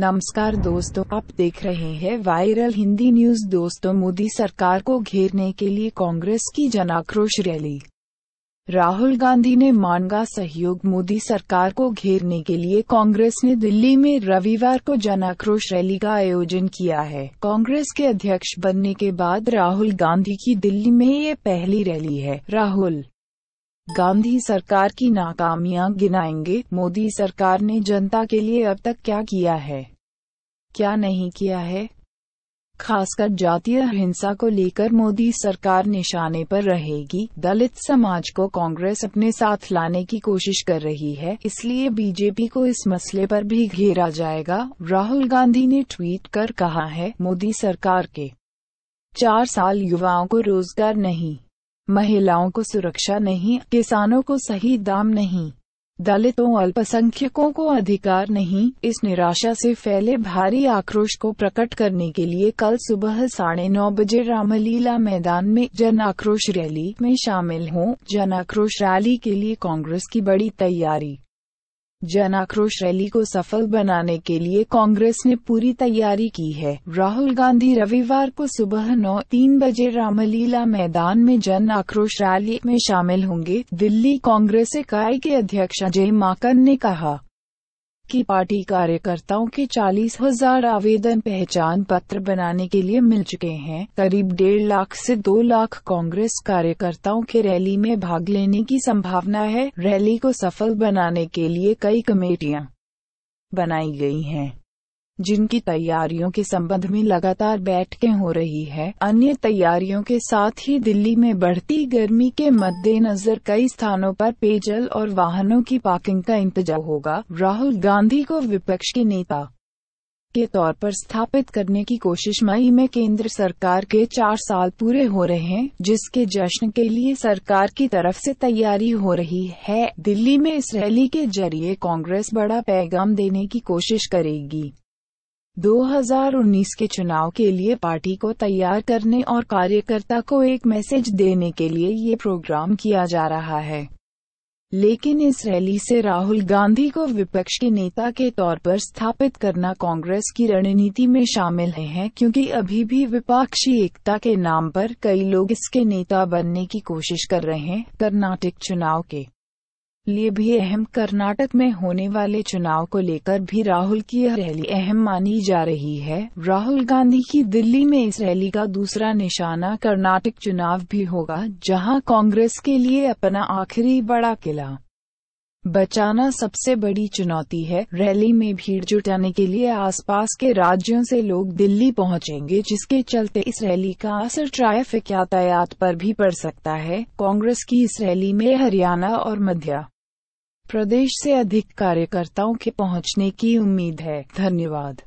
नमस्कार दोस्तों आप देख रहे हैं वायरल हिंदी न्यूज दोस्तों मोदी सरकार को घेरने के लिए कांग्रेस की जनाक्रोश रैली राहुल गांधी ने मांगा सहयोग मोदी सरकार को घेरने के लिए कांग्रेस ने दिल्ली में रविवार को जनाक्रोश रैली का आयोजन किया है कांग्रेस के अध्यक्ष बनने के बाद राहुल गांधी की दिल्ली में ये पहली रैली है राहुल गांधी सरकार की नाकामियां गिनाएंगे मोदी सरकार ने जनता के लिए अब तक क्या किया है क्या नहीं किया है खासकर जातीय हिंसा को लेकर मोदी सरकार निशाने पर रहेगी दलित समाज को कांग्रेस अपने साथ लाने की कोशिश कर रही है इसलिए बीजेपी को इस मसले पर भी घेरा जाएगा राहुल गांधी ने ट्वीट कर कहा है मोदी सरकार के चार साल युवाओं को रोजगार नहीं महिलाओं को सुरक्षा नहीं किसानों को सही दाम नहीं दलितों अल्पसंख्यकों को अधिकार नहीं इस निराशा से फैले भारी आक्रोश को प्रकट करने के लिए कल सुबह साढ़े नौ बजे रामलीला मैदान में जन आक्रोश रैली में शामिल हों जन आक्रोश रैली के लिए कांग्रेस की बड़ी तैयारी जन आक्रोश रैली को सफल बनाने के लिए कांग्रेस ने पूरी तैयारी की है राहुल गांधी रविवार को सुबह नौ तीन बजे रामलीला मैदान में जन आक्रोश रैली में शामिल होंगे दिल्ली कांग्रेस इकाई के अध्यक्ष अजय माकन ने कहा की पार्टी कार्यकर्ताओं के चालीस हजार आवेदन पहचान पत्र बनाने के लिए मिल चुके हैं करीब डेढ़ लाख से दो लाख कांग्रेस कार्यकर्ताओं के रैली में भाग लेने की संभावना है रैली को सफल बनाने के लिए कई कमेटियां बनाई गई हैं जिनकी तैयारियों के संबंध में लगातार बैठकें हो रही है अन्य तैयारियों के साथ ही दिल्ली में बढ़ती गर्मी के मद्देनजर कई स्थानों पर पेयजल और वाहनों की पार्किंग का इंतजाम होगा राहुल गांधी को विपक्ष के नेता के तौर पर स्थापित करने की कोशिश मई में केंद्र सरकार के चार साल पूरे हो रहे हैं जिसके जश्न के लिए सरकार की तरफ से तैयारी हो रही है दिल्ली में इस रैली के जरिए कांग्रेस बड़ा पैगाम देने की कोशिश करेगी 2019 के चुनाव के लिए पार्टी को तैयार करने और कार्यकर्ता को एक मैसेज देने के लिए ये प्रोग्राम किया जा रहा है लेकिन इस रैली से राहुल गांधी को विपक्ष के नेता के तौर पर स्थापित करना कांग्रेस की रणनीति में शामिल है क्योंकि अभी भी विपक्षी एकता के नाम पर कई लोग इसके नेता बनने की कोशिश कर रहे हैं कर्नाटक चुनाव के लिए भी अहम कर्नाटक में होने वाले चुनाव को लेकर भी राहुल की यह रैली अहम मानी जा रही है राहुल गांधी की दिल्ली में इस रैली का दूसरा निशाना कर्नाटक चुनाव भी होगा जहां कांग्रेस के लिए अपना आखिरी बड़ा किला बचाना सबसे बड़ी चुनौती है रैली में भीड़ जुटाने के लिए आसपास के राज्यों से लोग दिल्ली पहुंचेंगे जिसके चलते इस रैली का असर ट्रैफिक यातायात पर भी पड़ सकता है कांग्रेस की इस रैली में हरियाणा और मध्य प्रदेश से अधिक कार्यकर्ताओं के पहुंचने की उम्मीद है धन्यवाद